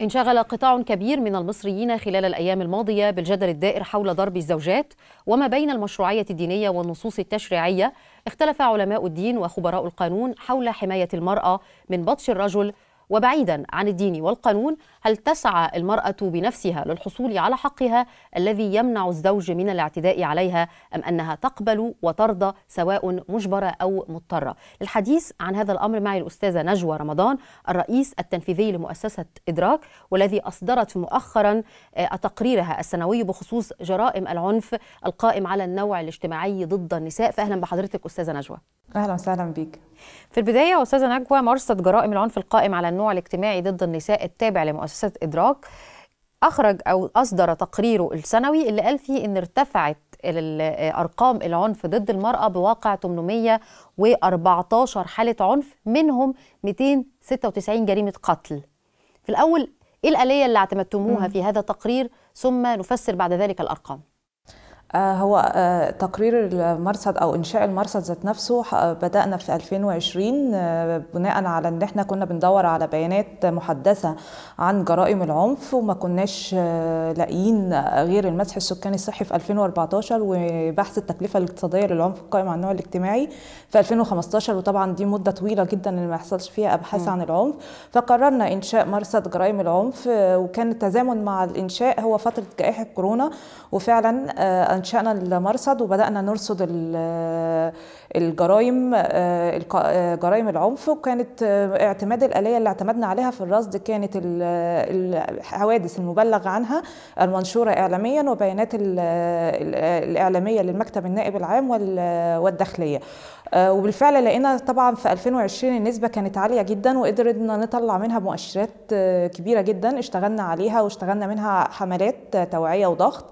انشغل قطاع كبير من المصريين خلال الأيام الماضية بالجدل الدائر حول ضرب الزوجات وما بين المشروعية الدينية والنصوص التشريعية اختلف علماء الدين وخبراء القانون حول حماية المرأة من بطش الرجل وبعيدا عن الدين والقانون هل تسعى المرأة بنفسها للحصول على حقها الذي يمنع الزوج من الاعتداء عليها أم أنها تقبل وترضى سواء مجبرة أو مضطرة الحديث عن هذا الأمر معي الأستاذة نجوى رمضان الرئيس التنفيذي لمؤسسة إدراك والذي أصدرت مؤخرا آه، تقريرها السنوي بخصوص جرائم العنف القائم على النوع الاجتماعي ضد النساء فأهلا بحضرتك أستاذة نجوى أهلا وسهلا بك في البدايه استاذه نجوى مرصد جرائم العنف القائم على النوع الاجتماعي ضد النساء التابع لمؤسسه ادراك اخرج او اصدر تقريره السنوي اللي قال فيه ان ارتفعت ارقام العنف ضد المراه بواقع 814 حاله عنف منهم 296 جريمه قتل في الاول ايه الاليه اللي اعتمدتموها في هذا التقرير ثم نفسر بعد ذلك الارقام آه، هو آه، تقرير المرصد او انشاء المرصد ذات نفسه بدانا في 2020 آه، بناء على ان احنا كنا بندور على بيانات محدثه عن جرائم العنف وما كناش لاقيين غير المسح السكاني الصحي في 2014 وبحث التكلفه الاقتصاديه للعنف القائم على النوع الاجتماعي في 2015 وطبعا دي مده طويله جدا اللي ما يحصلش فيها ابحاث م. عن العنف فقررنا انشاء مرصد جرائم العنف وكان التزامن مع الانشاء هو فتره جائحه كورونا وفعلا أنشأنا المرصد وبدأنا نرصد الجرائم آه، آه، جرائم العنف وكانت آه، اعتماد الآلية اللي اعتمدنا عليها في الرصد كانت الحوادث المبلغ عنها المنشورة إعلاميا وبيانات الإعلامية للمكتب النائب العام والداخلية وبالفعل لقينا طبعا في 2020 النسبة كانت عالية جدا وقدرنا نطلع منها مؤشرات كبيرة جدا اشتغلنا عليها واشتغلنا منها حملات توعية وضغط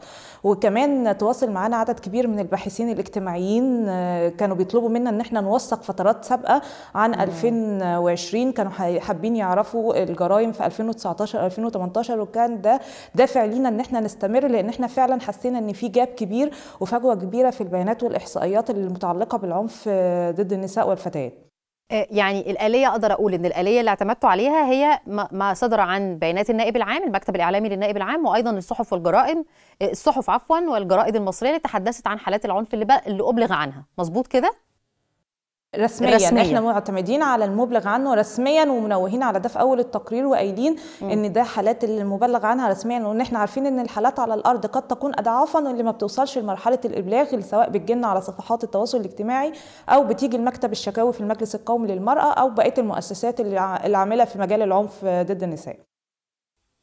وكمان تواصل معانا عدد كبير من الباحثين الاجتماعيين آه، كانوا بيطلبوا منا ان احنا نوثق فترات سابقه عن مم. 2020 كانوا حابين يعرفوا الجرائم في 2019 2018 وكان ده دافع لينا ان احنا نستمر لان احنا فعلا حسينا ان في جاب كبير وفجوه كبيره في البيانات والاحصائيات المتعلقه بالعنف آه، ضد النساء والفتيات آه، يعني الآلية أقدر أقول إن الآلية اللي اعتمدت عليها هي ما صدر عن بيانات النائب العام المكتب الإعلامي للنائب العام وأيضا الصحف والجرائم آه، الصحف عفوا والجرائد المصرية اللي تحدثت عن حالات العنف اللي, اللي أبلغ عنها مظبوط كده؟ رسميا. رسميا احنا معتمدين على المبلغ عنه رسميا ومنوهين على ده في اول التقرير وقايلين ان ده حالات اللي المبلغ عنها رسميا وان احنا عارفين ان الحالات على الارض قد تكون اضعافا اللي ما بتوصلش لمرحله الابلاغ سواء بتجينا على صفحات التواصل الاجتماعي او بتيجي لمكتب الشكاوي في المجلس القومي للمراه او بقيه المؤسسات اللي عامله في مجال العنف ضد النساء.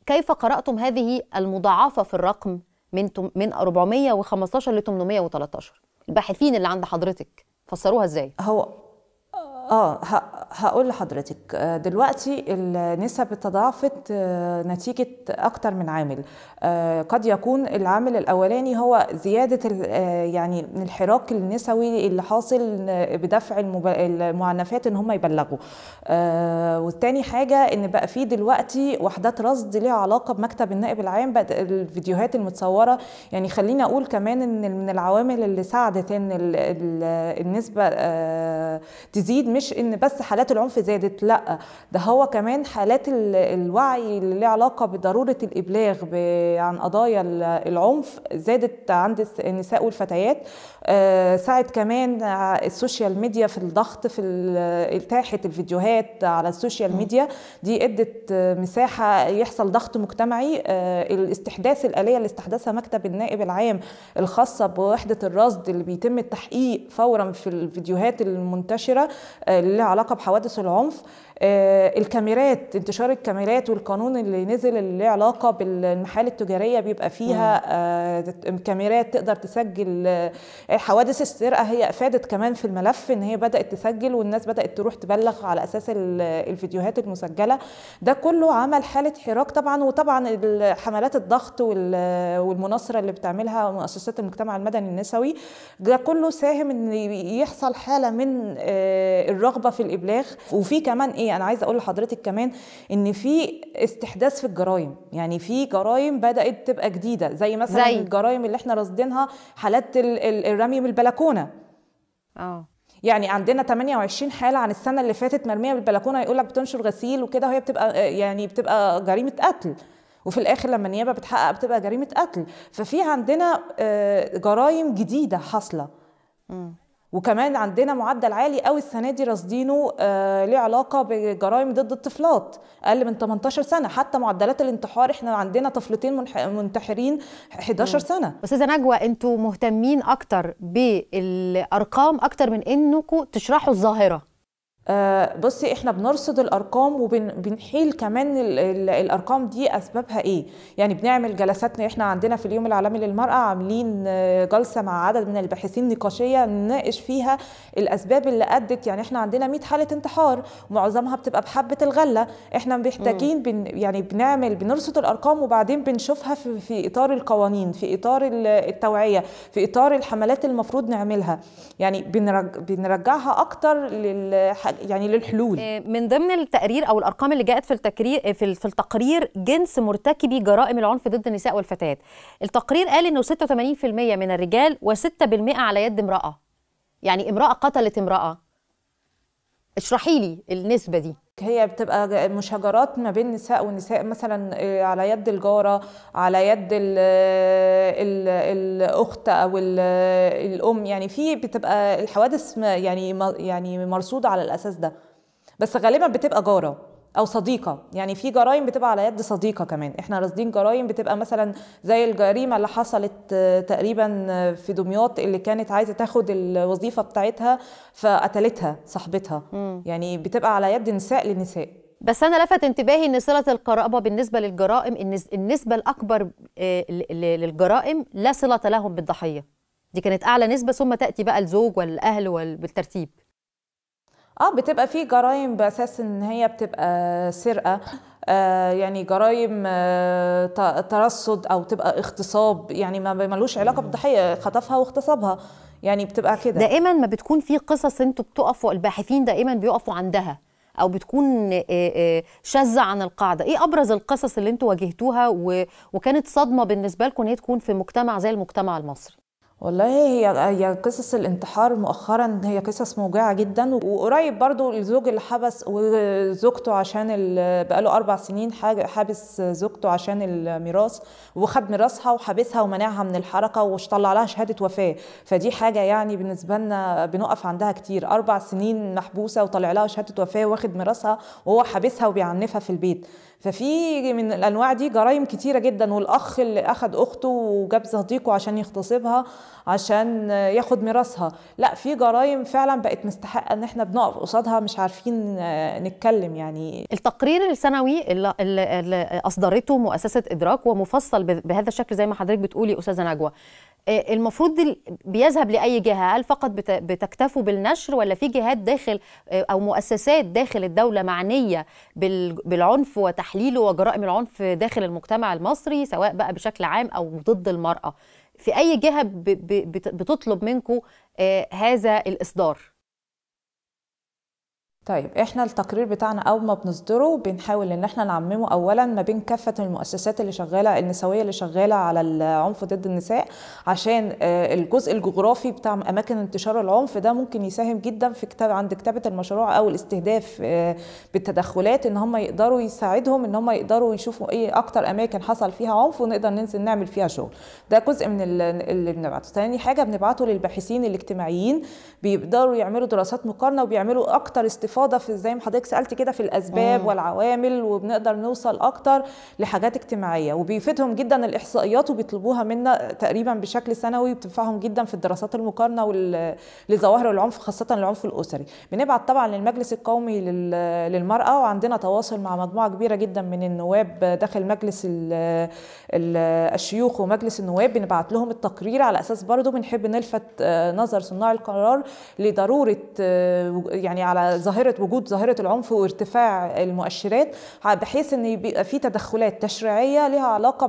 كيف قراتم هذه المضاعفه في الرقم من من 415 ل 813 الباحثين اللي عند حضرتك؟ فسروها ازاي هو اه هقول لحضرتك آه، دلوقتي النسب تضاعفت آه، نتيجة أكتر من عامل آه، قد يكون العامل الأولاني هو زيادة يعني الحراك النسوي اللي حاصل بدفع المعنفات إن هم يبلغوا والتاني حاجة إن بقى في دلوقتي وحدات رصد ليها علاقة بمكتب النائب العام بقى الفيديوهات المتصورة يعني خليني أقول كمان إن من العوامل اللي ساعدت إن النسبة تزيد مش إن بس حالات حالات العنف زادت لا ده هو كمان حالات الوعي اللي ليها علاقه بضروره الابلاغ عن قضايا العنف زادت عند النساء والفتيات آه، ساعد كمان السوشيال ميديا في الضغط في اتاحت الفيديوهات على السوشيال ميديا دي ادت مساحه يحصل ضغط مجتمعي آه، الاستحداث الاليه اللي استحدثها مكتب النائب العام الخاصه بوحده الرصد اللي بيتم التحقيق فورا في الفيديوهات المنتشره آه، اللي لها علاقه حوادث العنف آه، الكاميرات انتشار الكاميرات والقانون اللي نزل اللي له علاقه بالمحال التجاريه بيبقى فيها آه، كاميرات تقدر تسجل آه، حوادث السرقه هي افادت كمان في الملف ان هي بدات تسجل والناس بدات تروح تبلغ على اساس الفيديوهات المسجله ده كله عمل حاله حراك طبعا وطبعا حملات الضغط والمناصره اللي بتعملها مؤسسات المجتمع المدني النسوي ده كله ساهم ان يحصل حاله من الرغبه في الابلاغ الفراخ وفي كمان ايه انا عايزه اقول لحضرتك كمان ان في استحداث في الجرائم يعني في جرائم بدات تبقى جديده زي مثلا زي. الجرائم اللي احنا راصدينها حالات الرمي من البلكونه اه يعني عندنا 28 حاله عن السنه اللي فاتت مرميه بالبلكونه يقول لك بتنشر غسيل وكده وهي بتبقى يعني بتبقى جريمه قتل وفي الاخر لما النيابه بتحقق بتبقى جريمه قتل ففي عندنا آه، جرائم جديده حاصله وكمان عندنا معدل عالي قوي السنه دي راصدينه آه ليه علاقه بجرائم ضد الطفلات اقل من 18 سنه حتى معدلات الانتحار احنا عندنا طفلتين منتحرين 11 سنه استاذه نجوى انتوا مهتمين اكتر بالارقام اكتر من انكم تشرحوا الظاهره آه، بصي احنا بنرصد الارقام وبنحيل كمان الارقام دي اسبابها ايه يعني بنعمل جلساتنا احنا عندنا في اليوم العالمي للمراه عاملين آه، جلسه مع عدد من الباحثين نقاشيه نناقش فيها الاسباب اللي ادت يعني احنا عندنا 100 حاله انتحار معظمها بتبقى بحبه الغله احنا محتاجين بن يعني بنعمل بنرصد الارقام وبعدين بنشوفها في, في اطار القوانين في اطار التوعيه في اطار الحملات المفروض نعملها يعني بنرج بنرجعها اكتر لل يعني للحلول آه، من ضمن التقرير او الارقام اللي جاءت في التقرير آه، في التقرير جنس مرتكبي جرائم العنف ضد النساء والفتيات التقرير قال انه 86% من الرجال و6% على يد امراه يعني امراه قتلت امراه اشرحي لي النسبه دي هي بتبقى مشاجرات ما بين نساء ونساء مثلا آه، على يد الجاره على يد الـ آه، الـ الاخت او آه، الام يعني في بتبقى الحوادث يعني يعني مرصوده على الاساس ده بس غالبا بتبقى جاره او صديقه يعني في جرائم بتبقى على يد صديقه كمان احنا رصدين جرائم بتبقى مثلا زي الجريمه اللي حصلت آه، تقريبا آه، في دمياط اللي كانت عايزه تاخد الوظيفه بتاعتها فقتلتها صاحبتها يعني بتبقى على يد نساء لنساء بس انا لفت انتباهي ان صله القرابه بالنسبه للجرائم ان النسبه الاكبر آه، للجرائم لا صله لهم بالضحيه دي كانت اعلى نسبه ثم تاتي بقى الزوج والاهل وبالترتيب اه بتبقى في جرائم باساس ان هي بتبقى سرقه آه يعني جرائم آه ترصد او تبقى اغتصاب يعني ما ملوش علاقه بالضحيه خطفها واغتصابها يعني بتبقى كده دائما ما بتكون في قصص انتوا بتقفوا الباحثين دائما بيقفوا عندها او بتكون شاذه عن القاعده ايه ابرز القصص اللي انتوا واجهتوها وكانت صدمه بالنسبه لكم ان هي تكون في مجتمع زي المجتمع المصري والله هي هي قصص الانتحار مؤخرا هي قصص موجعه جدا وقريب برضو الزوج اللي حبس وزوجته عشان بقاله اربع سنين حابس زوجته عشان الميراث وخد ميراثها وحابسها ومنعها من الحركه وطلع لها شهاده وفاه فدي حاجه يعني بالنسبه لنا بنقف عندها كتير اربع سنين محبوسه وطلع لها شهاده وفاه واخد ميراثها وهو حابسها وبيعنفها في البيت ففي من الانواع دي جرائم كتيره جدا والاخ اللي اخد اخته وجاب صديقه عشان يغتصبها عشان ياخد ميراثها لا في جرائم فعلا بقت مستحقه ان احنا بنقف قصادها مش عارفين آه، نتكلم يعني التقرير السنوي اللي, اصدرته مؤسسه ادراك ومفصل بهذا الشكل زي ما حضرتك بتقولي استاذه نجوى آه، المفروض بيذهب لاي جهه هل فقط بتكتفوا بالنشر ولا في جهات داخل آه، او مؤسسات داخل الدوله معنيه بالعنف وتحليله وجرائم العنف داخل المجتمع المصري سواء بقى بشكل عام او ضد المراه في اي جهه بتطلب منكم آه، هذا الاصدار طيب احنا التقرير بتاعنا اول ما بنصدره بنحاول ان احنا نعممه اولا ما بين كافه المؤسسات اللي شغاله النسويه اللي شغاله على العنف ضد النساء عشان آه، الجزء الجغرافي بتاع اماكن انتشار العنف ده ممكن يساهم جدا في كتاب عند كتابه المشروع او الاستهداف آه، بالتدخلات ان هم يقدروا يساعدهم ان هم يقدروا يشوفوا ايه اكتر اماكن حصل فيها عنف ونقدر ننزل نعمل فيها شغل ده جزء من اللي بنبعته ثاني حاجه بنبعته للباحثين الاجتماعيين بيقدروا يعملوا دراسات مقارنه وبيعملوا اكتر استفادة استفاضه في زي ما حضرتك سالت كده في الاسباب مم. والعوامل وبنقدر نوصل اكتر لحاجات اجتماعيه وبيفيدهم جدا الاحصائيات وبيطلبوها منا تقريبا بشكل سنوي وبتنفعهم جدا في الدراسات المقارنه لظواهر العنف خاصه العنف الاسري بنبعت طبعا للمجلس القومي للمراه وعندنا تواصل مع مجموعه كبيره جدا من النواب داخل مجلس الشيوخ ومجلس النواب بنبعت لهم التقرير على اساس برضه بنحب نلفت نظر صناع القرار لضروره يعني على ظاهره ظاهره وجود ظاهره العنف وارتفاع المؤشرات بحيث ان يبقى في تدخلات تشريعيه لها علاقه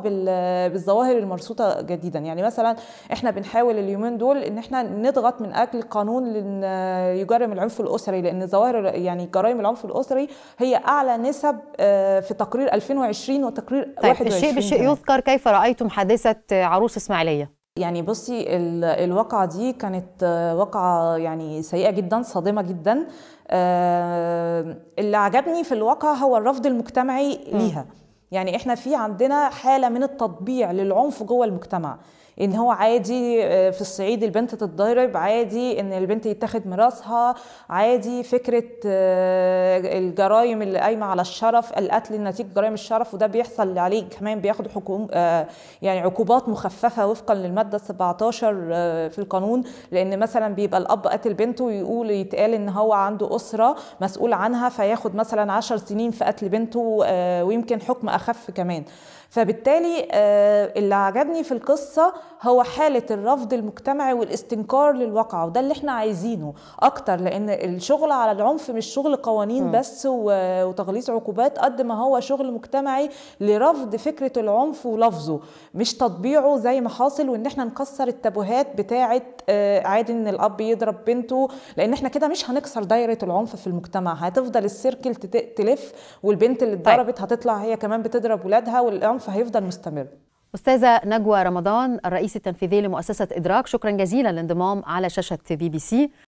بالظواهر المرصوده جديدا يعني مثلا احنا بنحاول اليومين دول ان احنا نضغط من اجل قانون يجرم العنف الاسري لان ظواهر يعني جرائم العنف الاسري هي اعلى نسب آه، في تقرير 2020 وتقرير طيب 21 الشيء بالشيء يذكر كيف رايتم حادثه عروس اسماعيليه يعني بصي الواقعة دي كانت آه، واقعة يعني سيئة جدا صادمة جدا آه، اللي عجبني في الواقع هو الرفض المجتمعي ليها يعني احنا في عندنا حاله من التطبيع للعنف جوه المجتمع ان هو عادي آه، في الصعيد البنت تتضرب عادي ان البنت يتاخد ميراثها عادي فكره آه، الجرائم اللي قايمه على الشرف القتل نتيجه جرائم الشرف وده بيحصل عليه كمان بياخدوا حكوم آه، يعني عقوبات مخففه وفقا للماده 17 في القانون لان مثلا بيبقى الاب قتل بنته ويقول يتقال ان هو عنده اسره مسؤول عنها فياخد مثلا 10 سنين في قتل بنته ويمكن حكم اخف كمان فبالتالي اللي عجبني في القصه هو حالة الرفض المجتمعي والاستنكار للواقعة وده اللي احنا عايزينه أكتر لأن الشغل على العنف مش شغل قوانين بس وتغليظ عقوبات قد ما هو شغل مجتمعي لرفض فكرة العنف ولفظه مش تطبيعه زي ما حاصل وإن احنا نكسر التابوهات بتاعة آه، عادي إن الأب يضرب بنته لأن احنا كده مش هنكسر دايرة العنف في المجتمع هتفضل السيركل تلف والبنت اللي طيب. اتضربت هتطلع هي كمان بتضرب ولادها والعنف هيفضل مستمر أستاذة نجوى رمضان الرئيس التنفيذي لمؤسسة إدراك شكرا جزيلا للانضمام على شاشة بي بي سي